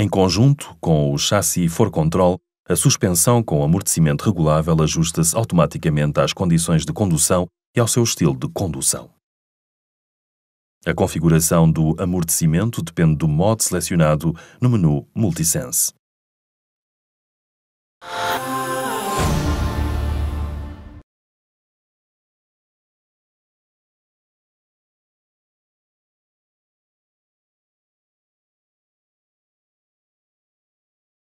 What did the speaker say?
Em conjunto com o chassi For Control, a suspensão com amortecimento regulável ajusta-se automaticamente às condições de condução e ao seu estilo de condução. A configuração do amortecimento depende do modo selecionado no menu Multisense.